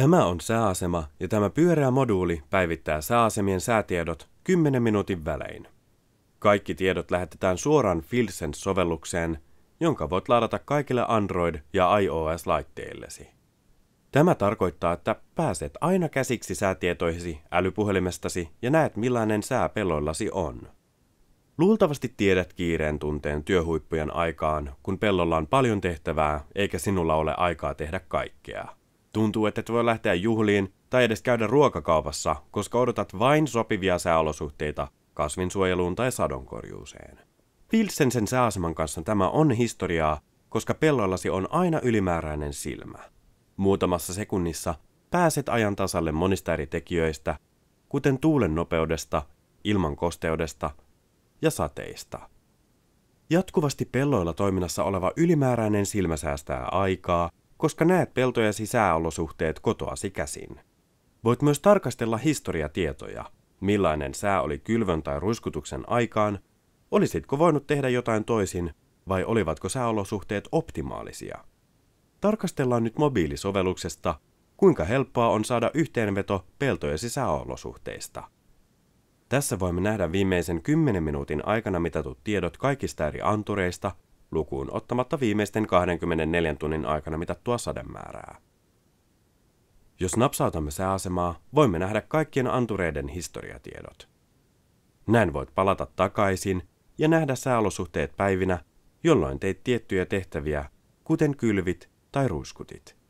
Tämä on sääasema ja tämä pyöreä moduuli päivittää sääasemien säätiedot 10 minuutin välein. Kaikki tiedot lähetetään suoraan filsen sovellukseen jonka voit ladata kaikille Android- ja iOS-laitteillesi. Tämä tarkoittaa, että pääset aina käsiksi säätietoihisi älypuhelimestasi ja näet millainen sää pelloillasi on. Luultavasti tiedät kiireen tunteen työhuippujen aikaan, kun pellolla on paljon tehtävää eikä sinulla ole aikaa tehdä kaikkea. Tuntuu, että et voi lähteä juhliin tai edes käydä ruokakaupassa, koska odotat vain sopivia sääolosuhteita kasvinsuojeluun tai sadonkorjuuseen. Pilsensen sääaseman kanssa tämä on historiaa, koska pellollasi on aina ylimääräinen silmä. Muutamassa sekunnissa pääset ajan tasalle monista eri tekijöistä, kuten tuulen nopeudesta, ilman kosteudesta ja sateista. Jatkuvasti pelloilla toiminnassa oleva ylimääräinen silmä säästää aikaa – koska näet peltoja sisäolosuhteet kotoasi käsin. Voit myös tarkastella historiatietoja, millainen sää oli kylvön tai ruiskutuksen aikaan, olisitko voinut tehdä jotain toisin vai olivatko sääolosuhteet optimaalisia. Tarkastellaan nyt mobiilisovelluksesta, kuinka helppoa on saada yhteenveto peltojesi sääolosuhteista. Tässä voimme nähdä viimeisen 10 minuutin aikana mitatut tiedot kaikista eri antureista – lukuun ottamatta viimeisten 24 tunnin aikana mitattua sademäärää. Jos napsautamme sääasemaa, voimme nähdä kaikkien antureiden historiatiedot. Näin voit palata takaisin ja nähdä sääolosuhteet päivinä, jolloin teit tiettyjä tehtäviä, kuten kylvit tai ruiskutit.